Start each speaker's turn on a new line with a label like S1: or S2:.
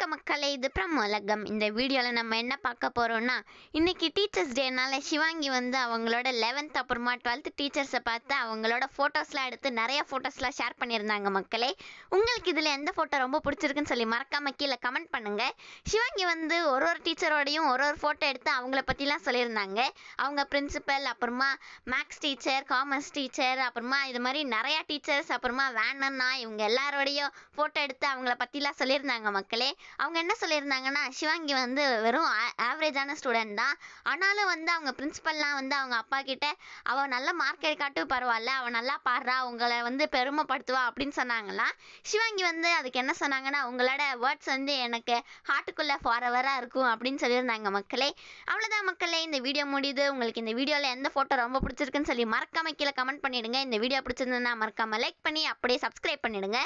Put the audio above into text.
S1: வணக்க மக்களே இது பிரமோலகம் இந்த வீடியோவில் நம்ம என்ன பார்க்க போகிறோம்னா இன்றைக்கி டீச்சர்ஸ் டேனால் சிவாங்கி வந்து அவங்களோட லெவன்த் அப்புறமா டுவெல்த் டீச்சர்ஸை பார்த்து அவங்களோட ஃபோட்டோஸ்லாம் எடுத்து நிறைய ஃபோட்டோஸ்லாம் ஷேர் பண்ணியிருந்தாங்க மக்களே உங்களுக்கு இதில் எந்த ஃபோட்டோ ரொம்ப பிடிச்சிருக்குன்னு சொல்லி மறக்காமல் கீழே கமெண்ட் பண்ணுங்கள் சிவாங்கி வந்து ஒரு ஒரு டீச்சரோடையும் ஒரு ஒரு ஃபோட்டோ எடுத்து அவங்கள பற்றிலாம் சொல்லியிருந்தாங்க அவங்க பிரின்சிபல் அப்புறமா மேக்ஸ் டீச்சர் காமர்ஸ் டீச்சர் அப்புறமா இது மாதிரி நிறையா டீச்சர்ஸ் அப்புறமா வேணன்னா இவங்க எல்லாரோடையும் ஃபோட்டோ எடுத்து அவங்கள பற்றிலாம் சொல்லியிருந்தாங்க மக்களே அவங்க என்ன சொல்லியிருந்தாங்கன்னா சிவாங்கி வந்து வெறும் ஆவரேஜான ஸ்டூடெண்ட் தான் ஆனாலும் வந்து அவங்க பிரின்ஸிபல்லாம் வந்து அவங்க அப்பா கிட்ட அவள் நல்ல மார்க் எடுக்காட்டும் பரவாயில்ல அவள் நல்லா பாடுறா உங்களை வந்து பெருமைப்படுத்துவா அப்படின்னு சொன்னாங்களாம் சிவாங்கி வந்து அதுக்கு என்ன சொன்னாங்கன்னா உங்களோட வேர்ட்ஸ் வந்து எனக்கு ஹார்ட்டுக்குள்ளே ஃபாரவராக இருக்கும் அப்படின்னு சொல்லியிருந்தாங்க மக்களே அவ்வளோதான் மக்களே இந்த வீடியோ முடியுது உங்களுக்கு இந்த வீடியோவில் எந்த ஃபோட்டோ ரொம்ப பிடிச்சிருக்குன்னு சொல்லி மறக்காம கீழே கமெண்ட் பண்ணிவிடுங்க இந்த வீடியோ பிடிச்சிருந்ததுன்னா மறக்காமல் லைக் பண்ணி அப்படியே சப்ஸ்கிரைப் பண்ணிவிடுங்க